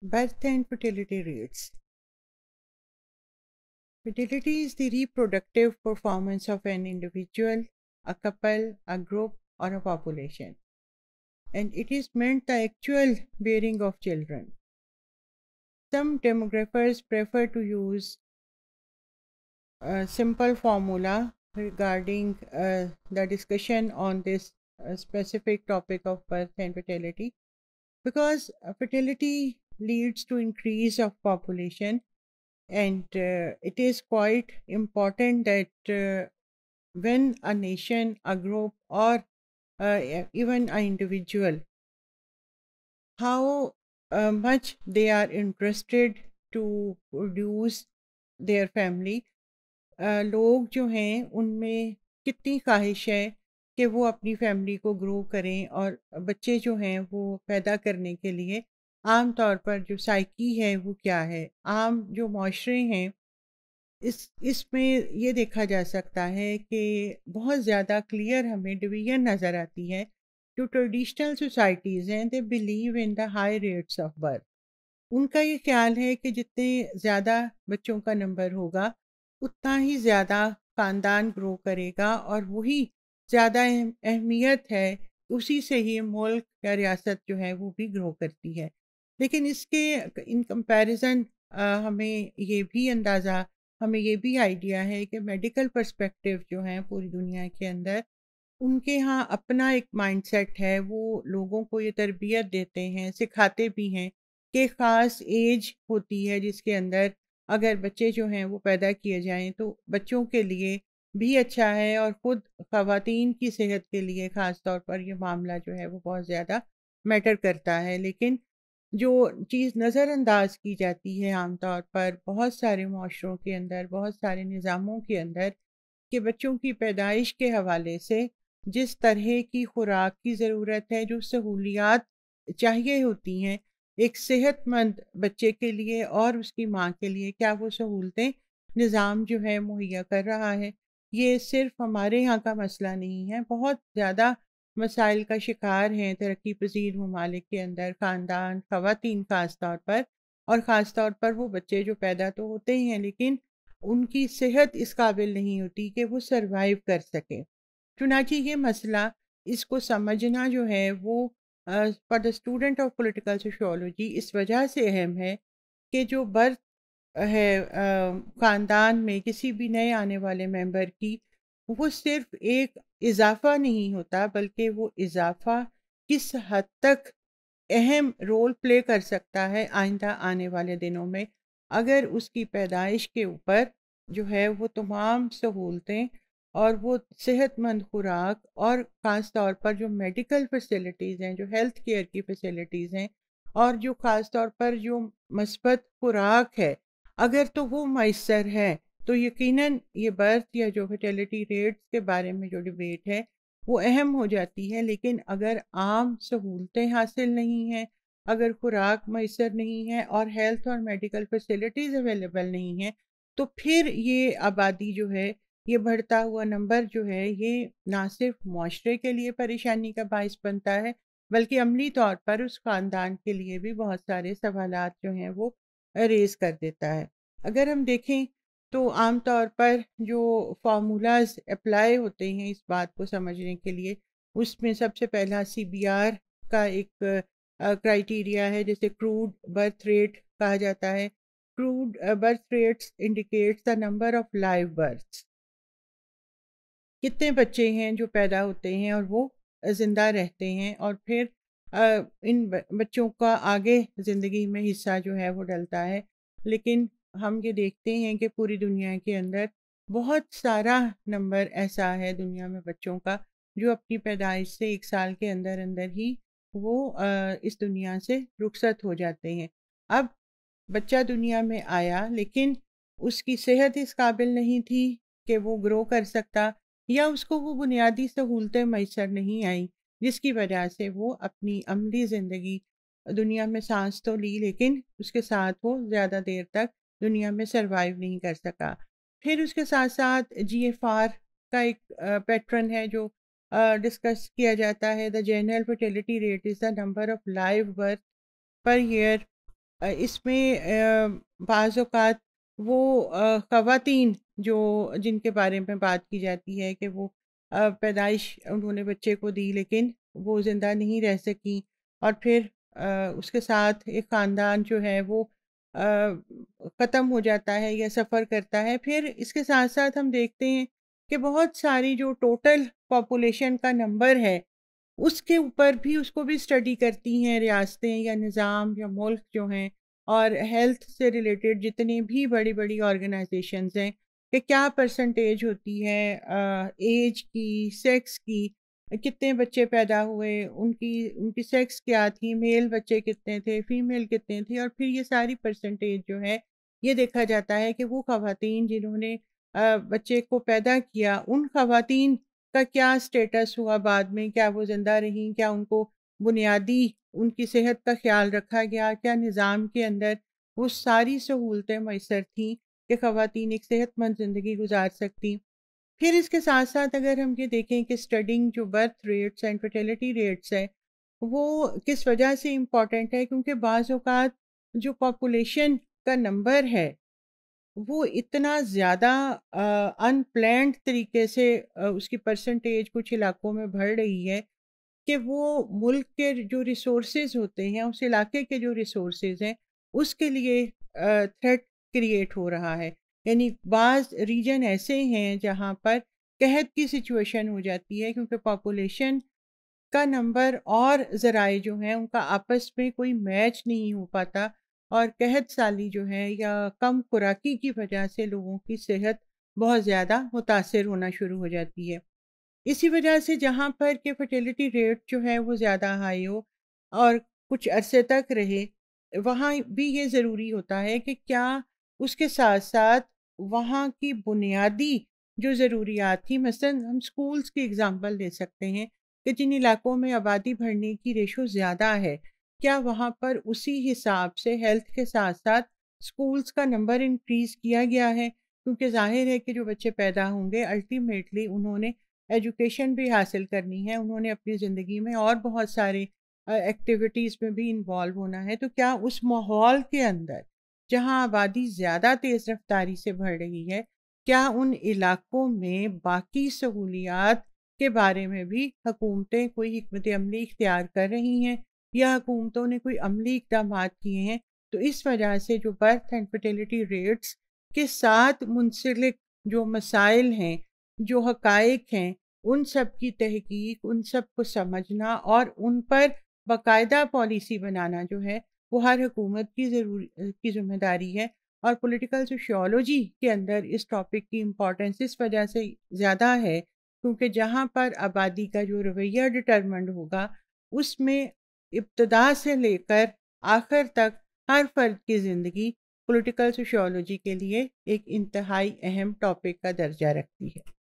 Birth and fertility rates. Fertility is the reproductive performance of an individual, a couple, a group, or a population. And it is meant the actual bearing of children. Some demographers prefer to use a simple formula regarding uh, the discussion on this uh, specific topic of birth and fertility because fertility leads to increase of population and uh, it is quite important that uh, when a nation a group or uh, even an individual how uh, much they are interested to produce their family लोग जो हैं उनमें कितनी ख्वाहिश है कि वो अपनी फैमिली को ग्रो करें और बच्चे जो हैं वो पैदा करने के लिए आम तौर पर जो साइकी है वो क्या है आम जो माशरे हैं इस इसमें ये देखा जा सकता है कि बहुत ज़्यादा क्लियर हमें डिवीजन नज़र आती है जो ट्रेडिशनल सोसाइटीज़ हैं they believe in the high rates of birth उनका ये ख्याल है कि जितने ज़्यादा बच्चों का नंबर होगा उतना ही ज़्यादा ख़ानदान ग्रो करेगा और वही ज़्यादा अहमियत है उसी से ही मुल्क या रियासत जो है वो भी ग्रो करती है लेकिन इसके इन कंपैरिजन हमें ये भी अंदाज़ा हमें ये भी आइडिया है कि मेडिकल पर्सपेक्टिव जो हैं पूरी दुनिया के अंदर उनके यहाँ अपना एक माइंडसेट है वो लोगों को ये तरबियत देते हैं सिखाते भी हैं कि ख़ास एज होती है जिसके अंदर अगर बच्चे जो हैं वो पैदा किए जाएं तो बच्चों के लिए भी अच्छा है और ख़ुद खातन की सेहत के लिए ख़ास तौर पर यह मामला जो है वो बहुत ज़्यादा मैटर करता है लेकिन जो चीज़ नज़रअंदाज की जाती है आमतौर पर बहुत सारे माशरों के अंदर बहुत सारे निज़ामों के अंदर कि बच्चों की पैदाइश के हवाले से जिस तरह की खुराक की ज़रूरत है जो सहूलियात चाहिए होती हैं एक सेहतमंद बच्चे के लिए और उसकी माँ के लिए क्या वो सहूलतें निज़ाम जो है मुहैया कर रहा है ये सिर्फ हमारे यहाँ का मसला नहीं है बहुत ज़्यादा मसाइल का शिकार हैं तरक्की पजीर ममालिक के अंदर ख़ानदान ख़वान ख़ास तौर पर और ख़ास तौर पर वो बच्चे जो पैदा तो होते ही हैं लेकिन उनकी सेहत इस काबिल नहीं होती कि वो सरवाइव कर सकें चुनाची ये मसला इसको समझना जो है वो for the student of political sociology इस वजह से अहम है कि जो बर्थ है ख़ानदान में किसी भी नए आने वाले मेम्बर की वो सिर्फ एक इजाफा नहीं होता बल्कि वो इजाफा किस हद तक अहम रोल प्ले कर सकता है आइंदा आने वाले दिनों में अगर उसकी पैदाइश के ऊपर जो है वो तमाम सहूलतें और वो सेहतमंद खुराक और ख़ास तौर पर जो मेडिकल फैसिलिटीज़ हैं जो हेल्थ केयर की फैसिलिटीज़ हैं और जो ख़ास तौर पर जो मस्बत खुराक है अगर तो वो मैसर है तो यकीनन ये बर्थ या जो फर्टेलिटी रेट्स के बारे में जो डिबेट है वो अहम हो जाती है लेकिन अगर आम सहूलतें हासिल नहीं हैं अगर खुराक मैसर नहीं है और हेल्थ और मेडिकल फैसिलिटीज़ अवेलेबल नहीं हैं तो फिर ये आबादी जो है ये बढ़ता हुआ नंबर जो है ये ना सिर्फ माशरे के लिए परेशानी का बायस बनता है बल्कि अमली तौर पर उस ख़ानदान के लिए भी बहुत सारे सवाल जो हैं वो रेज कर देता है अगर हम देखें तो आमतौर पर जो फार्मूलाज अप्लाई होते हैं इस बात को समझने के लिए उसमें सबसे पहला सी का एक क्राइटेरिया है जैसे क्रूड बर्थ रेट कहा जाता है crude birth rates indicates the number of live birth कितने बच्चे हैं जो पैदा होते हैं और वो ज़िंदा रहते हैं और फिर इन बच्चों का आगे ज़िंदगी में हिस्सा जो है वो डलता है लेकिन हम ये देखते हैं कि पूरी दुनिया के अंदर बहुत सारा नंबर ऐसा है दुनिया में बच्चों का जो अपनी पैदाइश से एक साल के अंदर अंदर ही वो इस दुनिया से रुखसत हो जाते हैं अब बच्चा दुनिया में आया लेकिन उसकी सेहत इस काबिल नहीं थी कि वो ग्रो कर सकता या उसको वो बुनियादी सहूलतें मैसर नहीं आई जिसकी वजह से वो अपनी अमली ज़िंदगी दुनिया में सांस तो ली लेकिन उसके साथ वो ज़्यादा देर तक दुनिया में सरवाइव नहीं कर सका फिर उसके साथ साथ जी एफ आर का एक पैटर्न है जो डिस्कस किया जाता है the general fertility rate is the number of live birth per year इसमें बाज़ात वो ख़वान जो जिनके बारे में बात की जाती है कि वो पैदाइश उन्होंने बच्चे को दी लेकिन वो ज़िंदा नहीं रह सकी और फिर उसके साथ एक ख़ानदान जो है वो ख़त्म हो जाता है या सफ़र करता है फिर इसके साथ साथ हम देखते हैं कि बहुत सारी जो टोटल पॉपुलेशन का नंबर है उसके ऊपर भी उसको भी स्टडी करती हैं रियासतें या निज़ाम या मुल्क जो हैं और हेल्थ से रिलेटेड जितने भी बड़ी बड़ी ऑर्गेनाइजेशंस हैं कि क्या परसेंटेज होती है एज की सेक्स की कितने बच्चे पैदा हुए उनकी उनकी सेक्स क्या थी मेल बच्चे कितने थे फीमेल कितने थे और फिर ये सारी परसेंटेज जो है ये देखा जाता है कि वो खातन जिन्होंने बच्चे को पैदा किया उन खातन का क्या स्टेटस हुआ बाद में क्या वो ज़िंदा रहीं क्या उनको बुनियादी उनकी सेहत का ख्याल रखा गया क्या निज़ाम के अंदर वो सारी सहूलतें मैसर थीं कि ख़वान एक सेहतमंद ज़िंदगी गुजार सकती फिर इसके साथ साथ अगर हम ये देखें कि स्टडिंग जो birth rates and fertility rates हैं वो किस वजह से इम्पॉर्टेंट है क्योंकि बाज़ात अवत जो पॉपुलेशन का नंबर है वो इतना ज़्यादा अनप्लैंड तरीके से आ, उसकी परसेंटेज कुछ इलाकों में बढ़ रही है कि वो मुल्क के जो रिसोर्स होते हैं उस इलाके के जो रिसोर्स हैं उसके लिए थ्रेट क्रिएट हो रहा है यानी बाज़ रीजन ऐसे हैं जहाँ पर कहत की सिचुएशन हो जाती है क्योंकि पॉपुलेशन का नंबर और ज़राए जो हैं उनका आपस में कोई मैच नहीं हो पाता और कहत साली जो है या कम खुराकी की वजह से लोगों की सेहत बहुत ज़्यादा मुतासर होना शुरू हो जाती है इसी वजह से जहाँ पर के फर्टिलिटी रेट जो है वो ज़्यादा हाई हो और कुछ अरसे तक रहे वहाँ भी ये ज़रूरी होता है कि क्या उसके साथ साथ वहाँ की बुनियादी जो ज़रूरियात थी मसलन हम स्कूल्स की एग्ज़ाम्पल ले सकते हैं कि जिन इलाकों में आबादी बढ़ने की रेशो ज़्यादा है क्या वहाँ पर उसी हिसाब से हेल्थ के साथ साथ स्कूल्स का नंबर इंक्रीज़ किया गया है क्योंकि जाहिर है कि जो बच्चे पैदा होंगे अल्टीमेटली उन्होंने एजुकेशन भी हासिल करनी है उन्होंने अपनी ज़िंदगी में और बहुत सारे एक्टिविटीज़ में भी इन्वॉल्व होना है तो क्या उस माहौल के अंदर जहां आबादी ज़्यादा तेज़ रफ्तारी से बढ़ रही है क्या उन इलाकों में बाकी सहूलियात के बारे में भी हकूमतें कोई हमत अमली इख्तियार कर रही हैं या हकूमतों ने कोई अमली इकदाम किए हैं तो इस वजह से जो बर्थ एंड फर्टिलिटी रेट्स के साथ मुंसलिक जो मसाइल हैं जो हक हैं उन सब की तहकीक उन सब को समझना और उन पर बाकायदा पॉलिसी बनाना जो है वो हर हुकूमत की जरूरी की जिम्मेदारी है और पॉलिटिकल सोशियोलॉजी के अंदर इस टॉपिक की इम्पोर्टेंस इस वजह से ज़्यादा है क्योंकि जहाँ पर आबादी का जो रवैया डिटर्मेंट होगा उसमें इब्तदा से लेकर आखिर तक हर फर्द की ज़िंदगी पॉलिटिकल सोशियोलॉजी के लिए एक इंतहाई अहम टॉपिक का दर्जा रखती है